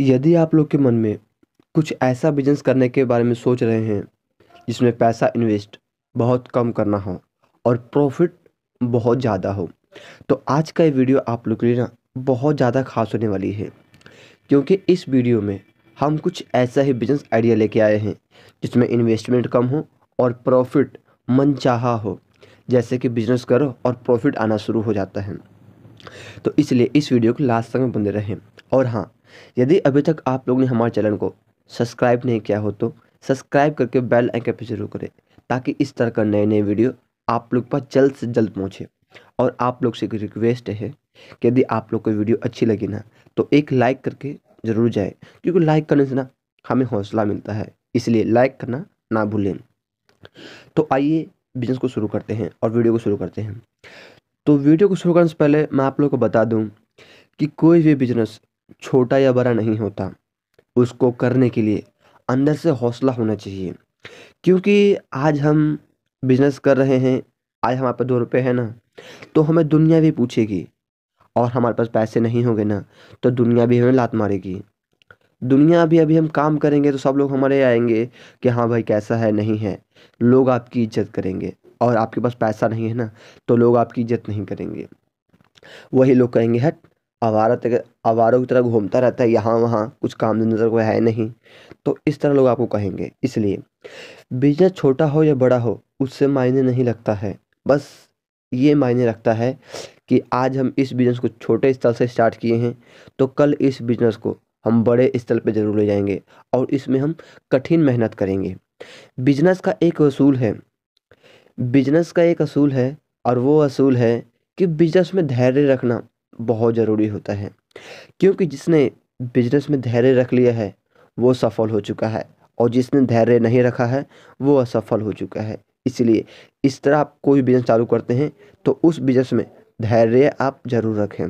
यदि आप लोग के मन में कुछ ऐसा बिजनेस करने के बारे में सोच रहे हैं जिसमें पैसा इन्वेस्ट बहुत कम करना हो और प्रॉफिट बहुत ज़्यादा हो तो आज का ये वीडियो आप लोग के लिए ना बहुत ज़्यादा खास होने वाली है क्योंकि इस वीडियो में हम कुछ ऐसा ही बिजनेस आइडिया लेके आए हैं जिसमें इन्वेस्टमेंट कम हो और प्रॉफिट मनचाहा हो जैसे कि बिजनेस करो और प्रॉफिट आना शुरू हो जाता है तो इसलिए इस वीडियो को लास्ट तक में बने रहें और हाँ यदि अभी तक आप लोग ने हमारे चैनल को सब्सक्राइब नहीं किया हो तो सब्सक्राइब करके बेल आइकन पर जरूर करें ताकि इस तरह का नए नए वीडियो आप लोग पर जल्द से जल्द पहुँचे और आप लोग से एक रिक्वेस्ट है कि यदि आप लोग को वीडियो अच्छी लगी ना तो एक लाइक करके ज़रूर जाए क्योंकि लाइक करने से ना हमें हौसला मिलता है इसलिए लाइक करना ना भूलें तो आइए बिजनेस को शुरू करते हैं और वीडियो को शुरू करते हैं तो वीडियो को शुरू करने से पहले मैं आप लोग को बता दूं कि कोई भी बिजनेस छोटा या बड़ा नहीं होता उसको करने के लिए अंदर से हौसला होना चाहिए क्योंकि आज हम बिजनेस कर रहे हैं आज हमारे पास दो रुपये है ना तो हमें दुनिया भी पूछेगी और हमारे पास पैसे नहीं होंगे ना तो दुनिया भी हमें लात मारेगी दुनिया अभी अभी हम काम करेंगे तो सब लोग हमारे आएंगे कि हाँ भाई कैसा है नहीं है लोग आपकी इज्जत करेंगे और आपके पास पैसा नहीं है ना तो लोग आपकी इज्जत नहीं करेंगे वही लोग कहेंगे हट आवारा तक आवारों की तरह घूमता रहता है यहाँ वहाँ कुछ काम धंधा तरह कोई है नहीं तो इस तरह लोग आपको कहेंगे इसलिए बिजनेस छोटा हो या बड़ा हो उससे मायने नहीं लगता है बस ये मायने रखता है कि आज हम इस बिज़नेस को छोटे स्तर से स्टार्ट किए हैं तो कल इस बिज़नेस को हम बड़े स्तर पर ज़रूर ले जाएंगे और इसमें हम कठिन मेहनत करेंगे बिजनेस का एक असूल है बिजनेस का एक असूल है और वो असूल है कि बिजनेस में धैर्य रखना बहुत ज़रूरी होता है क्योंकि जिसने बिजनेस में धैर्य रख लिया है वो सफल हो चुका है और जिसने धैर्य नहीं रखा है वो असफल हो चुका है इसलिए इस तरह आप कोई बिजनेस चालू करते हैं तो उस बिजनेस में धैर्य आप ज़रूर रखें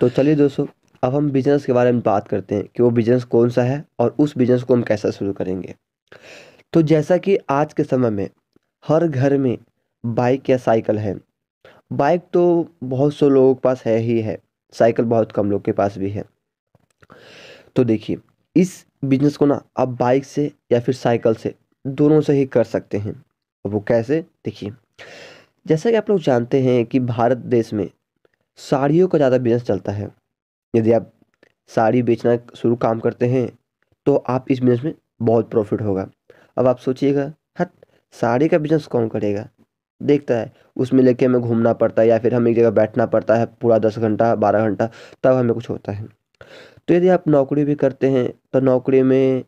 तो चलिए दोस्तों अब हम बिजनेस के बारे में बात करते हैं कि वो बिजनेस कौन सा है और उस बिजनेस को हम कैसा शुरू करेंगे तो जैसा कि आज के समय में हर घर में बाइक या साइकिल है बाइक तो बहुत से लोगों के पास है ही है साइकिल बहुत कम लोग के पास भी है तो देखिए इस बिजनेस को ना आप बाइक से या फिर साइकिल से दोनों से ही कर सकते हैं और वो कैसे देखिए जैसा कि आप लोग जानते हैं कि भारत देश में साड़ियों का ज़्यादा बिजनेस चलता है यदि आप साड़ी बेचना शुरू काम करते हैं तो आप इस बिजनेस में बहुत प्रॉफिट होगा अब आप सोचिएगा साड़ी का बिजनेस कौन करेगा देखता है उसमें लेके हमें घूमना पड़ता है या फिर हमें एक जगह बैठना पड़ता है पूरा दस घंटा बारह घंटा तब हमें कुछ होता है तो यदि आप नौकरी भी करते हैं तो नौकरी में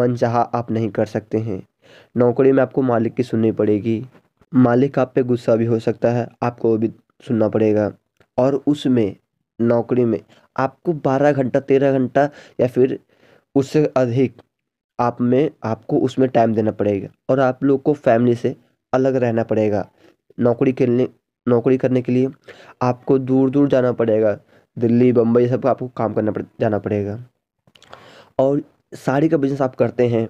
मन चाह आप नहीं कर सकते हैं नौकरी में आपको मालिक की सुननी पड़ेगी मालिक आप पे गुस्सा भी हो सकता है आपको वो भी सुनना पड़ेगा और उसमें नौकरी में आपको बारह घंटा तेरह घंटा या फिर उससे अधिक आप में आपको उसमें टाइम देना पड़ेगा और आप लोग को फैमिली से अलग रहना पड़ेगा नौकरी लिए नौकरी करने के लिए आपको दूर दूर जाना पड़ेगा दिल्ली बम्बई सब आपको काम करना पड़ जाना पड़ेगा और साड़ी का बिज़नेस आप करते हैं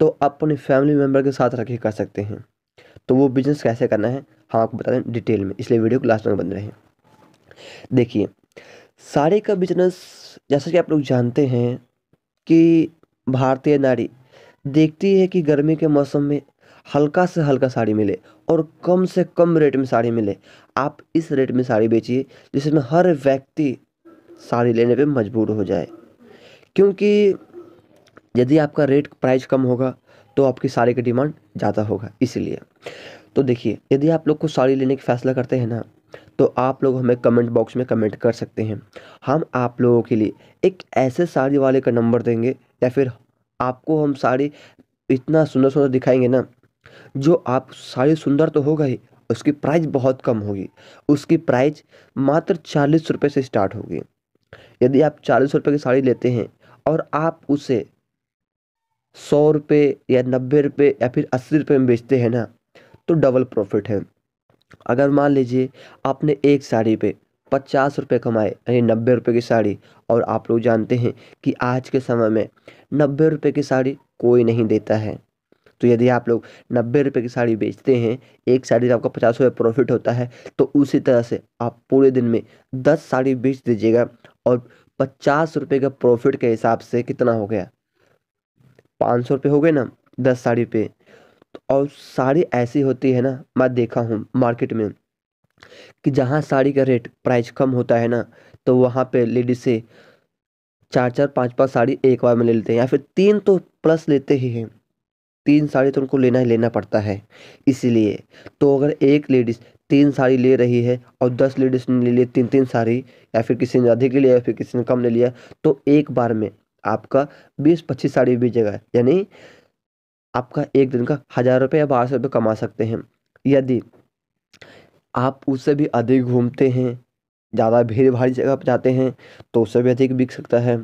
तो अपने फैमिली मेम्बर के साथ रख के कर सकते हैं तो वो बिज़नेस कैसे करना है हम आपको बता दें डिटेल में इसलिए वीडियो को लास्ट में बन रहे हैं देखिए साड़ी का बिजनेस जैसा कि आप लोग जानते हैं कि भारतीय नारी देखती है कि गर्मी के मौसम में हल्का से हल्का साड़ी मिले और कम से कम रेट में साड़ी मिले आप इस रेट में साड़ी बेचिए जिसमें हर व्यक्ति साड़ी लेने पे मजबूर हो जाए क्योंकि यदि आपका रेट प्राइस कम होगा तो आपकी साड़ी की डिमांड ज़्यादा होगा इसीलिए तो देखिए यदि आप लोग को साड़ी लेने का फैसला करते हैं ना तो आप लोग हमें कमेंट बॉक्स में कमेंट कर सकते हैं हम आप लोगों के लिए एक ऐसे साड़ी वाले का नंबर देंगे या फिर आपको हम साड़ी इतना सुंदर सुंदर दिखाएंगे ना जो आप साड़ी सुंदर तो होगा ही उसकी प्राइस बहुत कम होगी उसकी प्राइस मात्र चालीस रुपये से स्टार्ट होगी यदि आप चालीस रुपये की साड़ी लेते हैं और आप उसे सौ रुपये या नब्बे रुपये या फिर अस्सी रुपये में बेचते हैं ना तो डबल प्रॉफिट है अगर मान लीजिए आपने एक साड़ी पे पचास रुपये कमाए यानी नब्बे रुपये की साड़ी और आप लोग जानते हैं कि आज के समय में नब्बे रुपये की साड़ी कोई नहीं देता है तो यदि आप लोग नब्बे रुपये की साड़ी बेचते हैं एक साड़ी से आपका पचास रुपये प्रॉफिट होता है तो उसी तरह से आप पूरे दिन में दस साड़ी बेच दीजिएगा और पचास रुपये का प्रॉफिट के हिसाब से कितना हो गया पाँच सौ रुपये हो गए ना दस साड़ी पे तो और साड़ी ऐसी होती है ना मैं देखा हूँ मार्केट में कि जहाँ साड़ी का रेट प्राइस कम होता है ना तो वहाँ पे लेडीज से चार चार पाँच पाँच साड़ी एक बार में ले लेते हैं या फिर तीन तो प्लस लेते ही हैं तीन साड़ी तो उनको लेना ही लेना पड़ता है इसीलिए तो अगर एक लेडीज़ तीन साड़ी ले रही है और दस लेडीज़ ने ले लिए तीन तीन साड़ी या फिर किसी ने अधिक लिया या फिर किसी ने कम ले लिया तो एक बार में आपका बीस पच्चीस साड़ी बीजेगा यानी आपका एक दिन का हज़ार रुपये या बारह सौ रुपये कमा सकते हैं यदि आप उससे भी अधिक घूमते हैं ज़्यादा भीड़ भाड़ जगह पर जाते हैं तो उससे भी अधिक बिक सकता है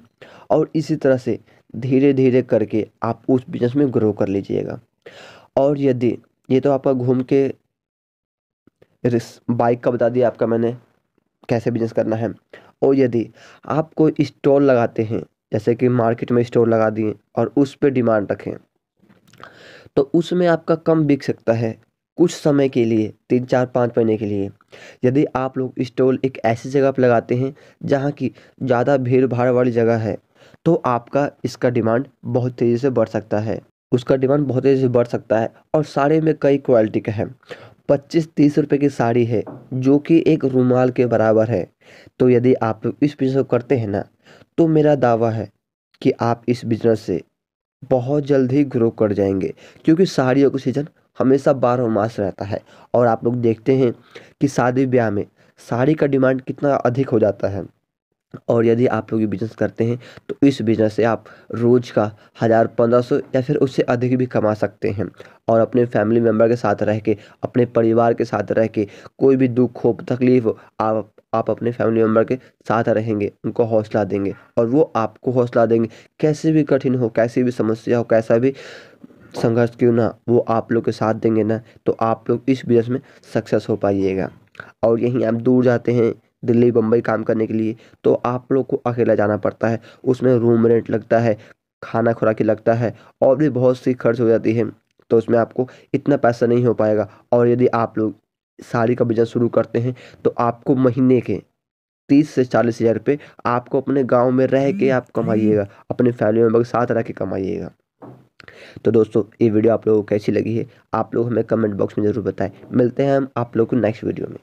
और इसी तरह से धीरे धीरे करके आप उस बिजनेस में ग्रो कर लीजिएगा और यदि ये तो आपका घूम के रिस बाइक का बता दिया आपका मैंने कैसे बिजनेस करना है और यदि आप कोई स्टॉल लगाते हैं जैसे कि मार्केट में स्टॉल लगा दिए और उस पर डिमांड रखें तो उसमें आपका कम बिक सकता है कुछ समय के लिए तीन चार पाँच महीने के लिए यदि आप लोग स्टॉल एक ऐसी जगह पर लगाते हैं जहाँ की ज़्यादा भीड़ भाड़ वाली जगह है तो आपका इसका डिमांड बहुत तेज़ी से बढ़ सकता है उसका डिमांड बहुत तेज़ी से बढ़ सकता है और साड़ी में कई क्वालिटी का है पच्चीस तीस रुपये की साड़ी है जो कि एक रुमाल के बराबर है तो यदि आप इस बिज़नेस को करते हैं ना तो मेरा दावा है कि आप इस बिज़नेस से बहुत जल्द ही ग्रो कर जाएंगे क्योंकि साड़ियों का सीज़न हमेशा बारह मास रहता है और आप लोग देखते हैं कि शादी ब्याह में साड़ी का डिमांड कितना अधिक हो जाता है और यदि आप लोग ये बिजनेस करते हैं तो इस बिजनेस से आप रोज़ का हज़ार पंद्रह सौ या फिर उससे अधिक भी कमा सकते हैं और अपने फैमिली मेम्बर के साथ रह के अपने परिवार के साथ रह के कोई भी दुख हो तकलीफ़ आप आप अपने फैमिली मेम्बर के साथ रहेंगे उनको हौसला देंगे और वो आपको हौसला देंगे कैसे भी कठिन हो कैसी भी समस्या हो कैसा भी संघर्ष क्यों ना वो आप लोग के साथ देंगे ना तो आप लोग इस बिजनेस में सक्सेस हो पाइएगा और यहीं आप दूर जाते हैं दिल्ली बम्बई काम करने के लिए तो आप लोग को अकेला जाना पड़ता है उसमें रूम रेंट लगता है खाना खुराकी लगता है और भी बहुत सी खर्च हो जाती है तो उसमें आपको इतना पैसा नहीं हो पाएगा और यदि आप लोग साड़ी का बिजनेस शुरू करते हैं तो आपको महीने के तीस से चालीस हज़ार रुपये आपको अपने गांव में रह के आप कमाइएगा अपने फैमिली मेम्बर के साथ रह के कमाइएगा तो दोस्तों ये वीडियो आप लोगों को कैसी लगी है आप लोग हमें कमेंट बॉक्स में ज़रूर बताएं मिलते हैं हम आप लोग को नेक्स्ट वीडियो में